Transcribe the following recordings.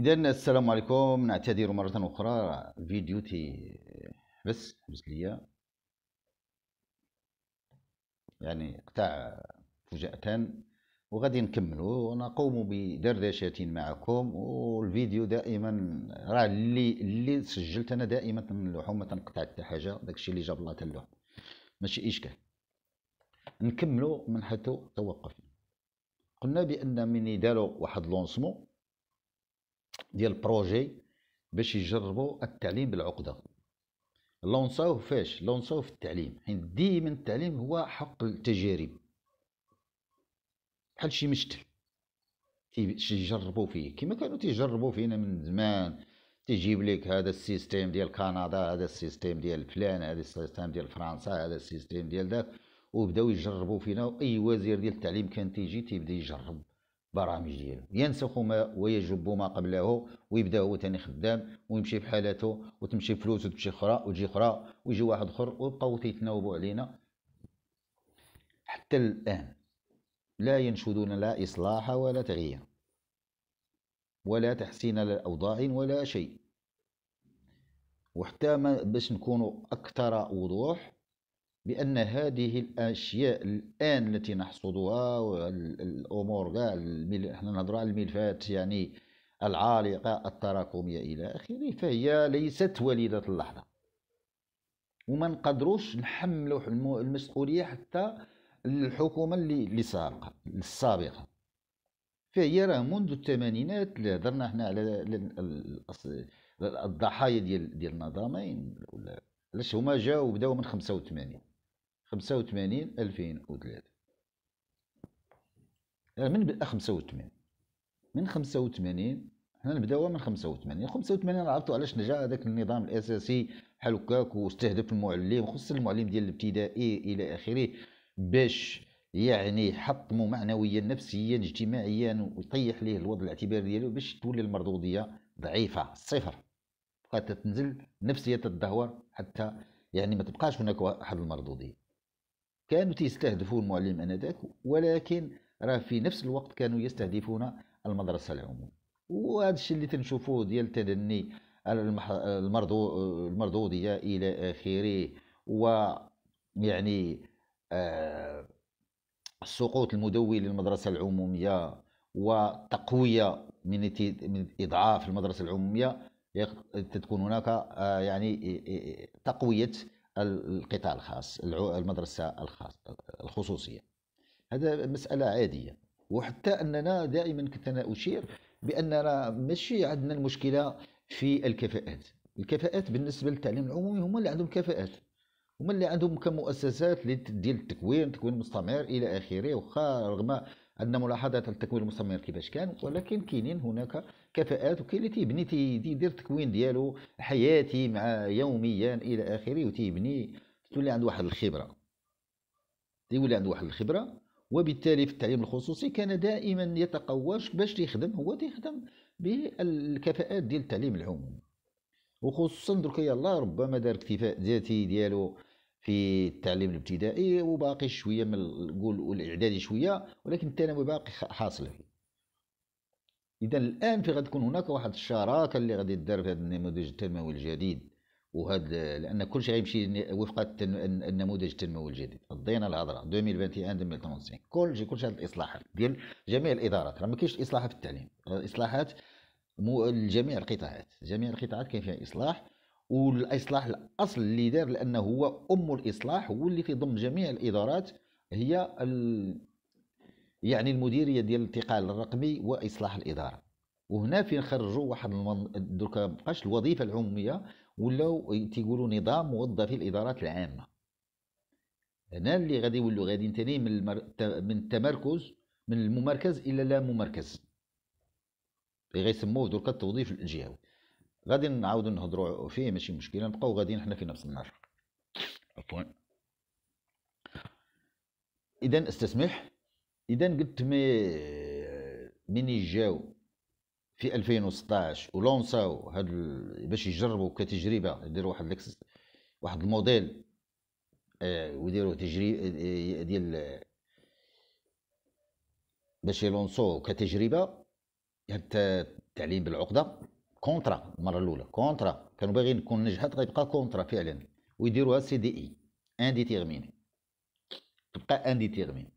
اذا السلام عليكم نعتذر مره اخرى فيديو تي بس بس ليا يعني قطع فجأة وغادي نكملوا ونقوم بدردشة معكم والفيديو دائما راه اللي اللي سجلت انا دائما تنلوحو ما تنقطع حتى حاجه داكشي اللي جاب الله تلوح ماشي اشكال نكملوا من حيث توقفنا قلنا بان من داروا واحد لونسمون ديال بروجي باش يجربوا التعليم بالعقده لونساو فاش لونساو في التعليم حين ديما التعليم هو حق التجارب بحال شي مشتل تيجربوا فيه كما كانوا تيجربوا فينا من زمان تيجيب لك هذا السيستيم ديال كندا هذا السيستيم ديال فلان هذا السيستيم ديال فرنسا هذا السيستيم ديال داك وبداو يجربوا فينا اي وزير ديال التعليم كان تيجي تيبدا يجرب برامج ديالو ينسخ ما ويجب ما قبله ويبدا هو ثاني خدام ويمشي بحالته وتمشي فلوس وتمشي اخرى وتجي اخرى ويجي واحد اخر ويبقاو تيتناوبوا علينا حتى الان لا ينشدون لا اصلاح ولا تغيير ولا تحسين للاوضاع ولا شيء وحتى ما باش نكونوا اكثر وضوح بأن هذه الأشياء الآن التي نحصدها والأمور كاع احنا نهضروا على الملفات يعني العالقة التراكمية إلى آخره فهي ليست وليدة اللحظة وما نقدروش نحملوا المسؤولية حتى الحكومة اللي السابقه سابقة السابقة فهي راه منذ الثمانينات اللي هضرنا حنا على الضحايا ديال ديال النظامين ولا علاش هما جاو بداو من 85 خمسة وثمانين ألفين وثلاثة يعني من بدأ خمسة وثمانين من خمسة وثمانين حنا نبداو من 85 85 عرفتوا علاش نجا هذاك النظام الاساسي بحال هكاك واستهدف المعلم خص المعلم ديال الابتدائي الى اخره باش يعني حطمه معنويا نفسيا اجتماعيا ويطيح ليه الوضع الاعتباري ديالو باش تولي المردوديه ضعيفه صفر بقات تنزل نفسيه تدهور حتى يعني ما تبقاش هناك واحد المردوديه كانوا تيستهدفوا المعلم انذاك ولكن راه في نفس الوقت كانوا يستهدفون المدرسه العموميه وهذا الشيء اللي تنشوفوه ديال تدني المرضوضيه الى اخره يعني آه سقوط المدوي للمدرسه العموميه وتقويه من من اضعاف المدرسه العموميه تكون هناك آه يعني آه، آه، تقويه القطاع الخاص المدرسة الخاصة الخصوصية هذا مسألة عادية وحتى أننا دائما كنت أنا أشير بأننا ماشي عندنا المشكلة في الكفاءات الكفاءات بالنسبة للتعليم العمومي هما اللي عندهم كفاءات هما اللي عندهم كمؤسسات ديال التكوين تكوين مستمر إلى آخره وخا رغم أن ملاحظات التكوين المستمر كيفاش كان ولكن كاينين هناك كفاءات وكاين اللي تيبني تيدير التكوين ديالو حياتي مع يوميا الى اخره وتيبني تولي عنده واحد الخبره تيولي عنده واحد الخبره وبالتالي في التعليم الخصوصي كان دائما يتقواش باش يخدم هو تيخدم بالكفاءات ديال التعليم العمومي وخصوصا درك يلا ربما دار اكتفاء ذاتي ديالو في التعليم الابتدائي وباقي شويه من نقول الاعدادي شويه ولكن الثانوي باقي حاصل فيه اذا الان في غتكون هناك واحد الشراكه اللي غادي دار في هذا النموذج التنموي الجديد وهذا لان كل شيء غيمشي وفق النموذج التنموي الجديد قضينا الهضره 2021 2035 كل شيء كل شيء الاصلاحات ديال جميع الادارات راه ما كاينش اصلاحات في التعليم اصلاحات لجميع القطاعات جميع القطاعات كاين فيها اصلاح والاصلاح الاصل اللي دار لانه هو ام الاصلاح هو اللي كيضم جميع الادارات هي ال... يعني المديريه ديال الانتقال الرقمي واصلاح الاداره وهنا فين خرجوا واحد المن... دركا مابقاش الوظيفه العموميه ولاو تيقولوا نظام موظفي الادارات العامه هنا اللي غادي يولوا غادي تاني من المر... من التمركز من الممركز الى لا ممركز اللي غيسموه دركا التوظيف الجهوي غادي نعاودوا نهضروا فيه ماشي مشكله نبقاو غاديين حنا في نفس النهار عفوا اذا استسمح اذا قلت مي مني جاو في 2016 ولونساو هاد ال... باش يجربوا كتجربه يديروا واحد لكس واحد الموديل آه ويديروا تجربه آه، آه، ديال باش يلونسو كتجربه هاد التعليم بالعقده كونترا المره الاولى كونترا كانوا باغيين تكون نجحت غيبقى كونترا فعلا ويديروها سي دي اي انديتيرميني تبقى انديتيرميني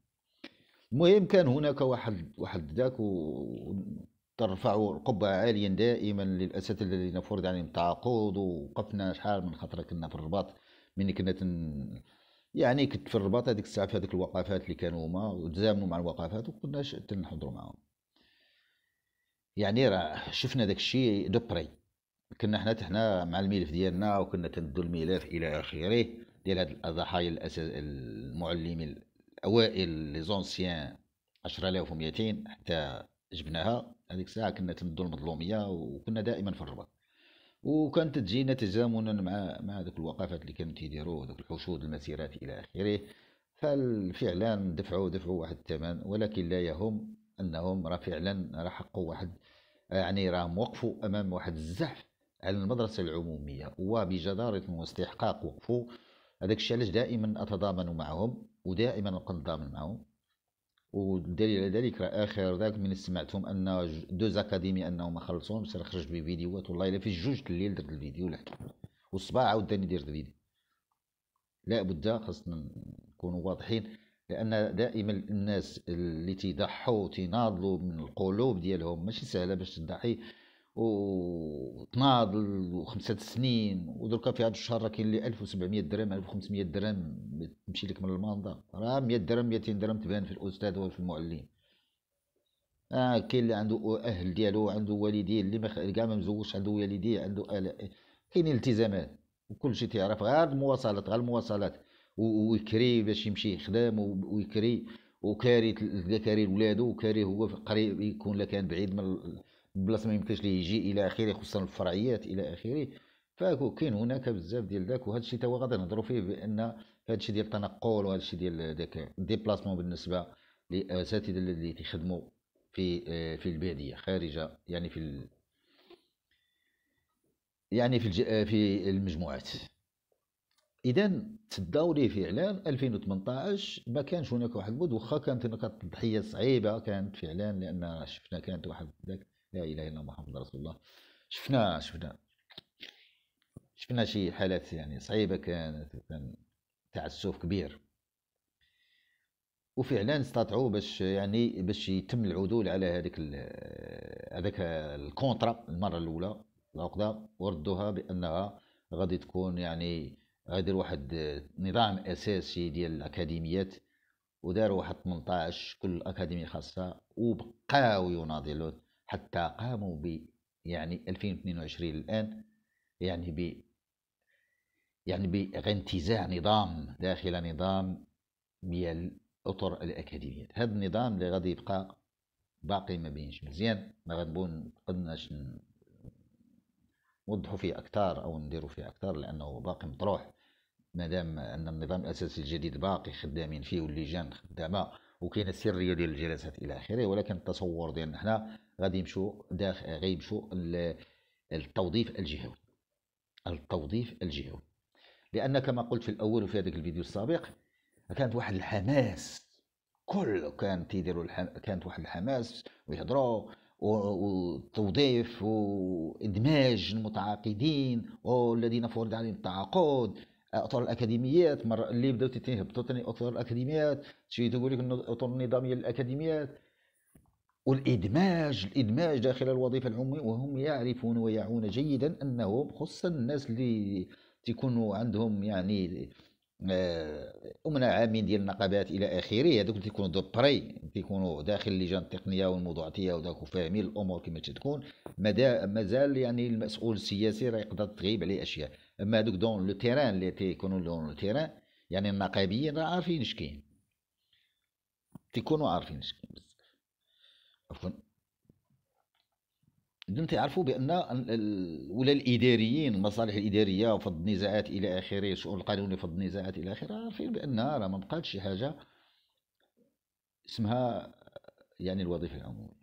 المهم كان هناك واحد واحد ذاك و... ترفع القبعة عاليا دائما للأساتذة الذين فرض عليهم يعني التعاقد ووقفنا شحال من خطرة كنا في الرباط من كنا تن... يعني كنت في الرباط هذيك الساعة في هذيك الوقفات اللي كانوا هما وتزامنوا مع الوقفات وكنا تنحضروا معاهم يعني راه شفنا داك الشيء دوبري كنا حنا تحنا مع الملف ديالنا وكنا تندو الملف الى اخره ديال هاد الضحايا المعلمين اوائل لي زونسيان 10200 حتى جبناها هذيك الساعه كنا تمدوا المظلوميه وكنا دائما في الرباط وكانت تجينا تزامنا مع مع ذوك الوقفات اللي كانوا تيديروا ذوك الحشود المسيرات الى اخره فالفعلا دفعوا دفعوا واحد الثمن ولكن لا يهم انهم راه فعلا راه حقوا واحد يعني راهم وقفوا امام واحد الزحف على المدرسه العموميه وبجداره واستحقاق وقفوا هذاك الشيء علاش دائما اتضامن معهم ودائما القدام معهم والدليل على ذلك راه اخر ذاك من سمعتهم ان دوز اكاديمي انهم ما خلصوهم سير خرجت بفيديوهات والله الا في جوج الليل درت الفيديو لحد والصباح عاوداني درت الفيديو لا بد خاصنا نكونوا واضحين لان دائما الناس اللي تيضحوا تناضلوا من القلوب ديالهم ماشي سهله باش تضحي وتناضل وخمسة سنين ودركا في هذا الشهر راه كاين اللي 1700 درهم 1500 درهم تمشي لك من المانضا راه 100 درهم 200 درهم تبان في الاستاذ وفي المعلم اه كاين اللي عنده اهل ديالو عنده والديه اللي مخ... كاع ما مزوجش عنده والديه عنده اهل كاين التزامات وكل شيء تيعرف غير المواصلات غير المواصلات ويكري باش يمشي يخدم ويكري وكاري كاري ولادو وكاري هو قريب يكون لا كان بعيد من بلاصه ما يمكنش ليه يجي الى اخره خصوصا الفرعيات الى اخره فكاين كاين هناك بزاف ديال داك وهذا الشيء توا غادي نهضروا فيه بان هذا الشيء ديال التنقل وهذا الشيء ديال داك ديبلاسمون بالنسبه للاساتذه اللي تخدموا في آه، في الباديه خارجه يعني في ال... يعني في الج... في المجموعات اذا تداولي فعلا 2018 ما كانش هناك واحد البود واخا كانت هناك تضحيه صعيبه كانت فعلا لان شفنا كانت واحد داك لا اله الا محمد رسول الله شفنا شفنا شفنا شي حالات يعني صعيبه كانت كان تعسف كبير وفعلا استطاعوا باش يعني باش يتم العدول على هذيك هذاك الكونترا المره الاولى العقده وردوها بانها غادي تكون يعني غادي واحد نظام اساسي ديال الاكاديميات وداروا واحد 18 كل اكاديميه خاصه وبقاو يناضلوا حتى قاموا ب يعني 2022 الآن يعني ب يعني بانتزاع نظام داخل نظام ديال الاطر الاكاديميات هذا النظام اللي غادي يبقى باقي ما بينش مزيان ما غنبون قدناش نوضحوا فيه اكثر او نديروا فيه اكثر لانه باقي مطروح دام ان النظام الاساسي الجديد باقي خدامين فيه واللجان خدامه وكاينه السريه ديال الجلسات الى اخره ولكن التصور ديالنا حنا غادي يمشوا داخل غيمشوا للتوظيف الجهوي التوظيف الجهوي لان كما قلت في الاول وفي هذاك الفيديو السابق كانت واحد الحماس كل كان تيديروا الحم... كانت واحد الحماس ويهضروا وتوظيف وادماج المتعاقدين والذين فرض عليهم التعاقد اطر الاكاديميات مره اللي بداو تيهبطوا ثاني اطر الاكاديميات شي تقول لك اطر النظاميه للاكاديميات والادماج الادماج داخل الوظيفه العموميه وهم يعرفون ويعون جيدا انهم خصوصا الناس اللي تيكونوا عندهم يعني آه، امنا عامين ديال النقابات الى اخره هذوك تيكونوا دو بري تيكونوا داخل اللجان التقنيه والموضوعاتيه وداك فاهمين الامور كما تتكون مازال يعني المسؤول السياسي راه يقدر تغيب عليه اشياء اما هذوك دون لو تيران اللي تيكونوا دون لو تيران يعني النقابيين راه عارفين اش كاين تيكونوا عارفين اش كاين عفوا انتم تعرفوا بان ولا الاداريين المصالح الاداريه وفض النزاعات الى اخره الشؤون القانونيه وفض النزاعات الى اخره عارفين بان راه ما بقاتش شي حاجه اسمها يعني الوظيفه العموميه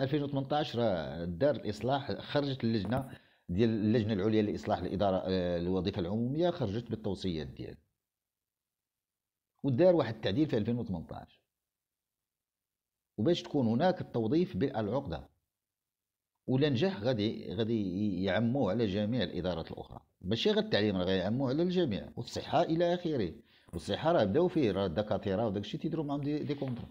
2018 راه دار الاصلاح خرجت اللجنه ديال اللجنه العليا لاصلاح الاداره آه، الوظيفه العموميه خرجت بالتوصيات ديالها ودار واحد التعديل في 2018 وباش تكون هناك التوظيف بالعقده ولنجح غادي غادي يعموه على جميع الادارات الاخرى ماشي غير التعليم راه يعموا على الجميع والصحه الى اخره والصحه راه بداو فيه راه الدكاتره وداك الشيء تيديروا معاهم دي, دي كونترا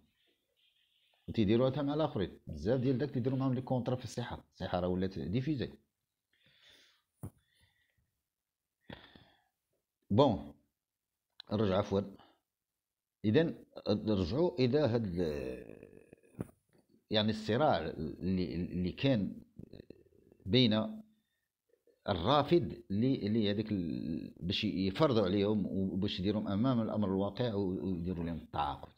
حتى مع الاخرين بزاف ديال داك تيديروا معاهم لي كونترا في الصحه الصحه راه ولات ديفيزي بون نرجع عفوا اذا نرجعوا الى هاد يعني الصراع اللي اللي كان بين الرافد هذيك باش يفرضوا عليهم وباش يديرهم امام الامر الواقع ويديروا لهم التعاقد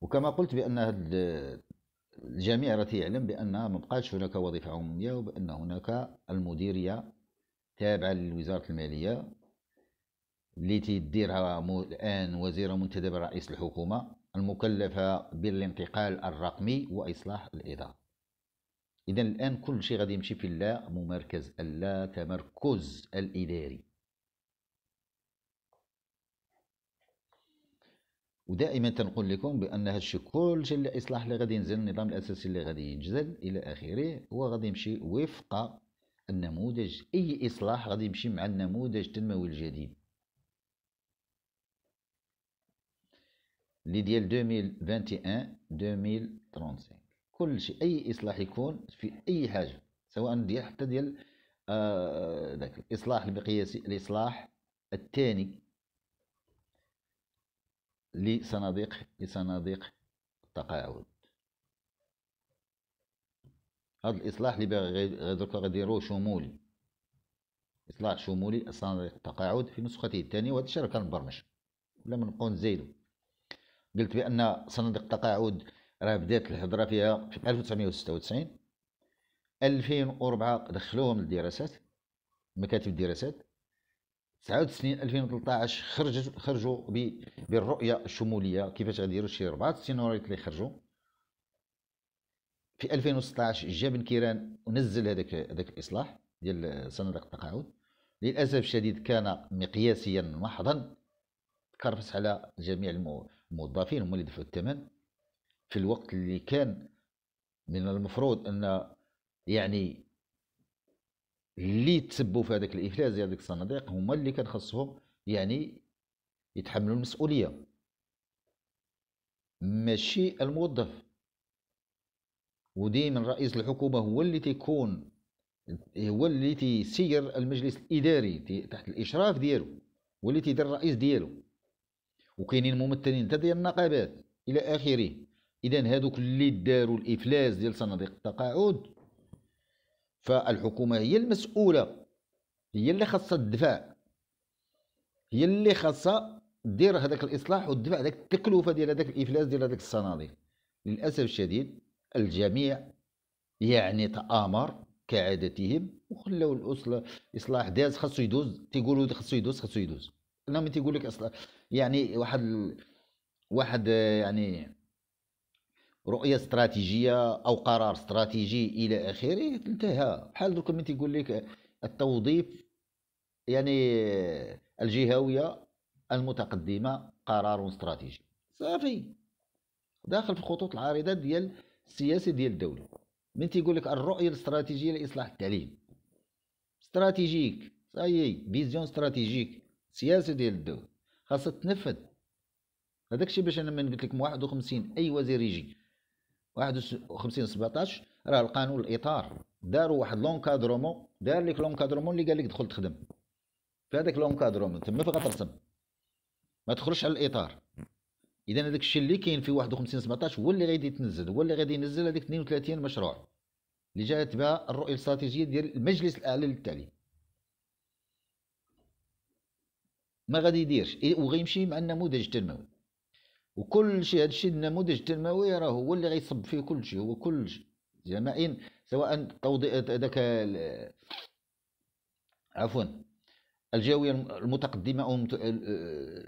وكما قلت بان هذا الجميع راه يعلم بان ما بقاش هناك وظيفه عموميه وبان هناك المديريه تابعه لوزاره الماليه اللي تديرها الان وزير منتدب رئيس الحكومه المكلفة بالانتقال الرقمي وإصلاح الإدارة إذا الآن كل شيء غادي يمشي في اللا ممركز اللا تمركز الإداري ودائما تنقول لكم بان هادشي كلشي اللي اصلاح اللي غادي ينزل النظام الاساسي اللي غادي ينجزل الى اخره هو غادي يمشي وفق النموذج اي اصلاح غادي يمشي مع النموذج التنموي الجديد اللي ديال 2021 2035 كل شيء اي اصلاح يكون في اي حاجه سواء ديال حتى ديال آه الاصلاح المقياسي الاصلاح الثاني لصناديق لصناديق التقاعد هذا الاصلاح اللي باغي دركا غيديروه شمولي اصلاح شمولي لصناديق التقاعد في نسخته الثانيه وهذا الشيء راه كنبرمج مبرمج ما نبقاو نزيدو قلت بان صندوق التقاعد راه بدات الهضره فيها في 1996 2004 دخلوهم للدراسات مكاتب الدراسات 99 2013 خرجت خرجوا بالرؤيه الشموليه كيفاش غيديروا شي اربعه السيناريوهات اللي خرجوا في 2016 جا بن كيران ونزل هذاك هذاك الاصلاح ديال صندوق التقاعد للاسف الشديد كان مقياسيا محضا تكرفس على جميع المو... الموظفين هما اللي دفعوا الثمن في الوقت اللي كان من المفروض ان يعني اللي تسبوا في هذاك الافلاس ديال هذيك الصناديق هما اللي كان خصهم يعني يتحملوا المسؤوليه ماشي الموظف ودائما رئيس الحكومه هو اللي تيكون هو اللي تيسير المجلس الاداري تحت الاشراف ديالو هو تيدير الرئيس ديالو وكاينين ممثلين حتى ديال النقابات الى اخره اذا هذوك اللي داروا الافلاس ديال صناديق التقاعد فالحكومه هي المسؤوله هي اللي خاصها الدفاع هي اللي خاصها دير هذاك الاصلاح ودفع هذاك التكلفه ديال هذاك الافلاس ديال هذاك الصناديق للاسف الشديد الجميع يعني تامر كعادتهم وخلاو الاصلاح داز خاصو يدوز تيقولوا خاصو يدوز خاصو يدوز انا ملي تيقول لك اصلاح يعني واحد واحد يعني رؤيه استراتيجيه او قرار استراتيجي الى اخره انتهى بحال دوك من تيقول لك التوظيف يعني الجهويه المتقدمه قرار استراتيجي صافي داخل في الخطوط العارضه ديال السياسه ديال الدوله من تيقول لك الرؤيه الاستراتيجيه لاصلاح التعليم استراتيجيك أي فيزيون استراتيجيك سياسه ديال الدوله خاصها تنفذ هذاك الشيء باش انا من قلت لكم 51 اي وزير يجي 51 17 راه القانون الاطار داروا واحد لونكادرومون دار لك لونكادرومون اللي قال لك دخل تخدم في هذاك لونكادرومون تما فين غترسم ما تخرجش على الاطار اذا هذاك الشيء اللي كاين في 51 17 هو اللي غادي يتنزل هو اللي غادي ينزل هذيك 32 مشروع اللي جات بها الرؤيه الاستراتيجيه ديال المجلس الاعلى للتعليم ما غادي يديرش إيه، وغيمشي مع النموذج التنموي وكل شيء هذا الشيء النموذج التنموي راه هو اللي غيصب فيه كل شيء هو كل شيء جماعين سواء توضيع هذاك عفوا الجاويه المتقدمه او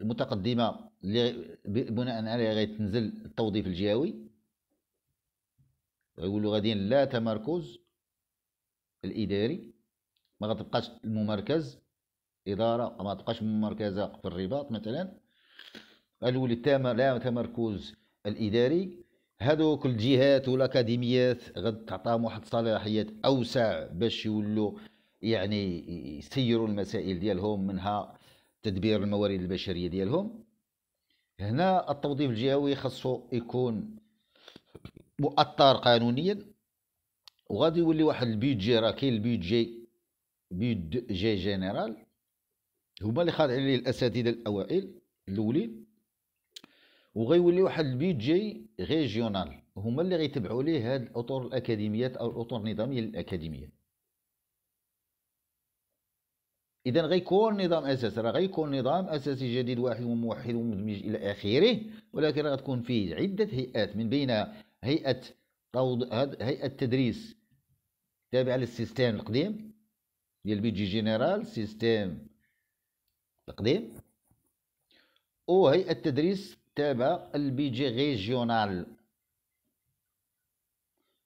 المتقدمه اللي بناء عليها غيتنزل التوظيف الجاوي غيقولوا غاديين لا تمركز الاداري ما غتبقاش الممركز إدارة ما تبقاش مركزة في الرباط مثلا الأولى لا تمركز الإداري هذوك الجهات والأكاديميات غد تعطاهم واحد الصلاحيات أوسع باش يولوا يعني يسيروا المسائل ديالهم منها تدبير الموارد البشرية ديالهم هنا التوظيف الجهوي خاصو يكون مؤطر قانونيا وغادي يولي واحد البيدجي راه كاين البيدجي بيد جي جينيرال هما اللي خارج عليه الاساتذه الاوائل الاولين وغيولي واحد البيدجي ريجيونال هما اللي غيتبعوا ليه هاد الاطر الاكاديميات او الاطر النظاميه للاكاديميه اذا غيكون نظام اساسي راه غيكون نظام اساسي جديد واحد وموحد ومدمج الى اخره ولكن راه غتكون فيه عده هيئات من بينها هيئه توض... هيئه تدريس تابعه للسيستم القديم ديال جي جينيرال سيستم تقديم وهيئة التدريس تابع البيجي ريجيونال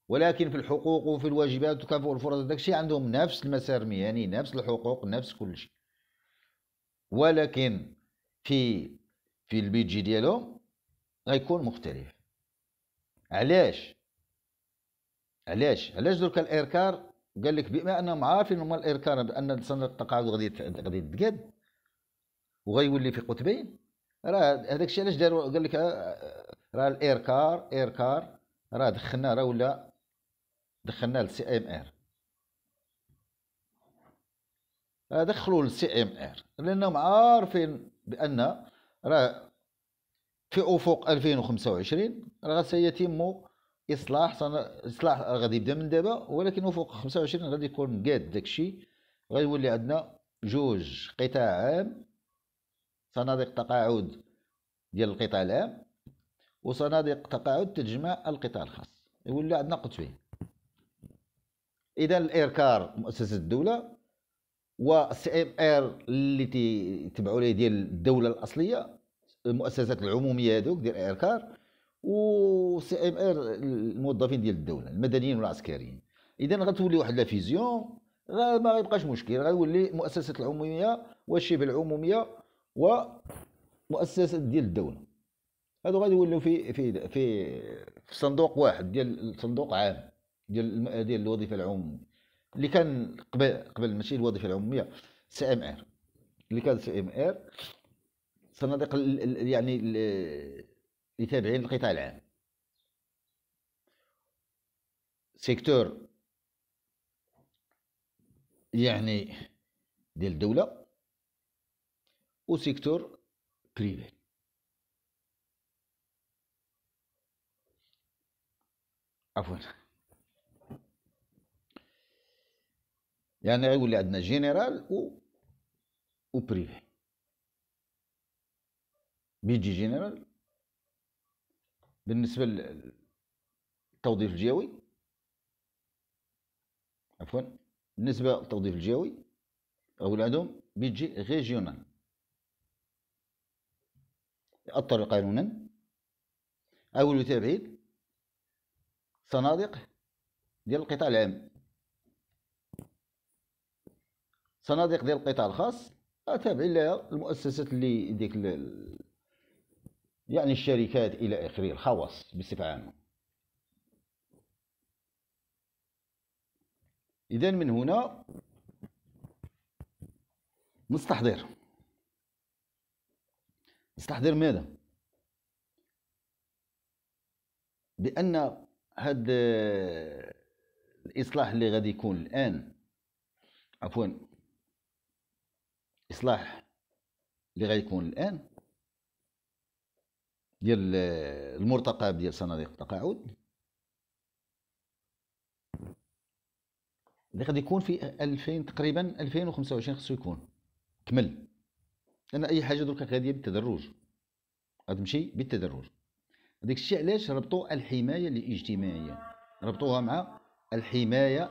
ولكن في الحقوق وفي الواجبات وكافو الفرص داكشي عندهم نفس المسار يعني نفس الحقوق نفس كل شيء ولكن في في البيجي ديالهم غيكون مختلف علاش علاش علاش درك الاركار قال لك بما انهم عارفين هما الاركار بان سنه التقاعد غادي غادي تقاد وغيولي في قطبين راه هذاك الشيء علاش داروا قال لك آه، آه، راه الاير كار اير كار راه دخلنا راه ولا دخلنا للسي ام ار راه دخلوا للسي ام ار لانهم عارفين بان راه في افق 2025 راه سيتم اصلاح صنع... اصلاح غادي يبدا من دابا ولكن افق 25 غادي يكون قاد داكشي غيولي عندنا جوج قطاع عام صناديق تقاعد ديال القطاع العام وصناديق تقاعد تجمع القطاع الخاص يولي عندنا قطبين اذا الاركار مؤسسه الدوله والسي ام ار اللي تيتبعوا ليه ديال الدوله الاصليه المؤسسات العموميه هذوك ديال الاركار وسي ام ار الموظفين ديال الدوله المدنيين والعسكريين اذا غتولي واحد لا فيزيون ما غيبقاش مشكل غيولي المؤسسات العموميه والشبه العموميه ومؤسسات ديال الدوله هادو غادي يولوا في في في في صندوق واحد ديال صندوق عام ديال ديال الوظيفه العموميه اللي كان قبل قبل ماشي الوظيفه العموميه سي ام ار اللي كان سي ام ار صناديق يعني اللي تابعين للقطاع العام سيكتور يعني ديال الدوله او سيكتور بريفي عفوا يعني لي عندنا جينيرال و و بريفي بيجي جينيرال بالنسبه للتوظيف الجوي عفوا بالنسبه للتوظيف الجوي او عندهم بيجي ريجيونال الطرد قانونا أو لتبعيد صناديق ديال القطاع العام صناديق ديال القطاع الخاص آه، تابعين لها المؤسسات اللي ديك ال... يعني الشركات الى اخره الخواص بصفه عامه اذا من هنا نستحضر استحضر ماذا بان هذا آه، الاصلاح اللي غادي يكون الان عفوا اصلاح اللي يكون الان ديال آه، المرتقب ديال صناديق التقاعد اللي غادي يكون في 2000 تقريبا 2025 خصو يكون كمل لان اي حاجه درك غاديه بالتدرج غتمشي بالتدرج داك الشيء علاش ربطوا الحمايه الاجتماعيه ربطوها مع الحمايه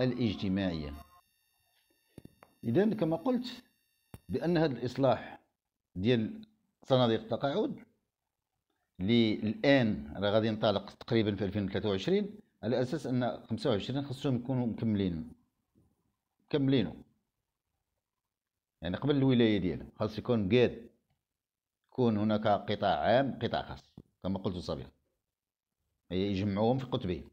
الاجتماعيه اذا كما قلت بان هذا الاصلاح ديال صناديق التقاعد اللي الان راه غادي ينطلق تقريبا في 2023 على اساس ان 25 خصهم يكونوا مكملين مكملينه يعني قبل الولايه ديالها خاص يكون قاد يكون هناك قطاع عام قطاع خاص كما قلت سابقا يجمعوهم في قطبين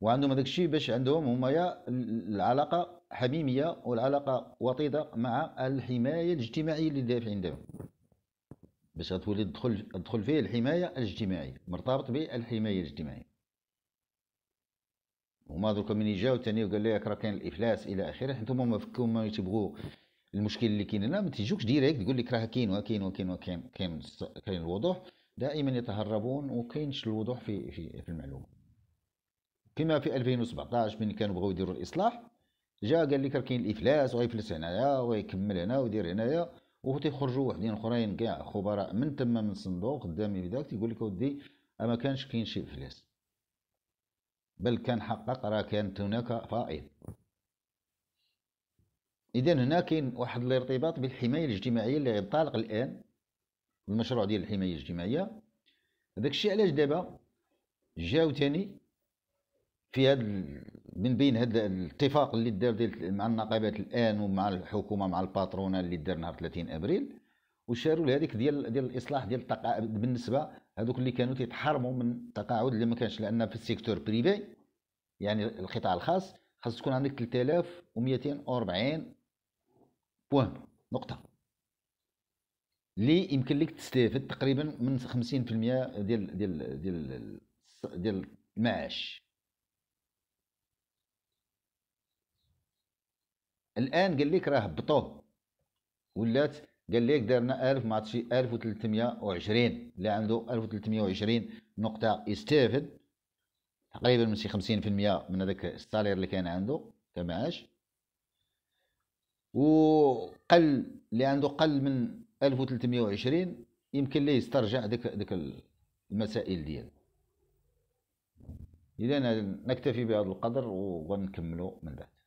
وعندهم هذاك الشيء باش عندهم هما العلاقه حميميه والعلاقه وطيده مع الحمايه الاجتماعيه اللي دافعين دابا باش غتولي تدخل تدخل فيه الحمايه الاجتماعيه مرتبط بالحمايه الاجتماعيه هما دروك من جاو ثاني وقال لك راه كاين الافلاس الى اخره انتم ما فكوا ما تبغوا المشكل اللي كاين هنا ما تيجوكش ديريكت تقول لك راه كاين وكاين وكاين وكاين كاين كاين الوضوح دائما يتهربون وكاينش الوضوح في في في المعلومه كما في 2017 من كانوا بغاو يديروا الاصلاح جا قال لك راه كاين الافلاس وغيفلس هنايا ويكمل هنا ويدير هنايا وتيخرجوا وحدين اخرين كاع خبراء من تما من الصندوق قدامي بداك تيقول لك اودي اما كانش كاين شي افلاس بل كان حقق راه كانت هناك فائض اذا هنا كاين واحد الارتباط بالحمايه الاجتماعيه اللي غينطلق الان المشروع ديال الحمايه الاجتماعيه هذاك الشيء علاش دابا جاو تاني في هذا من بين هذا الاتفاق اللي دار ديال مع النقابات الان ومع الحكومه مع الباترونه اللي دار نهار 30 ابريل وشاروا لهذيك ديال ديال الاصلاح ديال التقاعد بالنسبه هذوك اللي كانوا تيتحرموا من التقاعد اللي ما كانش لان في السيكتور بريفي يعني القطاع الخاص خاص تكون عندك 3240 بوان نقطه اللي يمكن لك تستافد تقريبا من 50% ديال ديال ديال ديال ديال المعاش الان قال لك راه هبطوه ولات قال لك دارنا 1000 مع 1320 اللي عنده 1320 نقطة يستافد تقريبا من شي 50% من هذاك السالير اللي كان عنده كمعاش وقل اللي عنده قل من 1320 يمكن ليه يسترجع ديك ديك المسائل ديالو اذا نكتفي بهذا القدر ونكملوا من بعد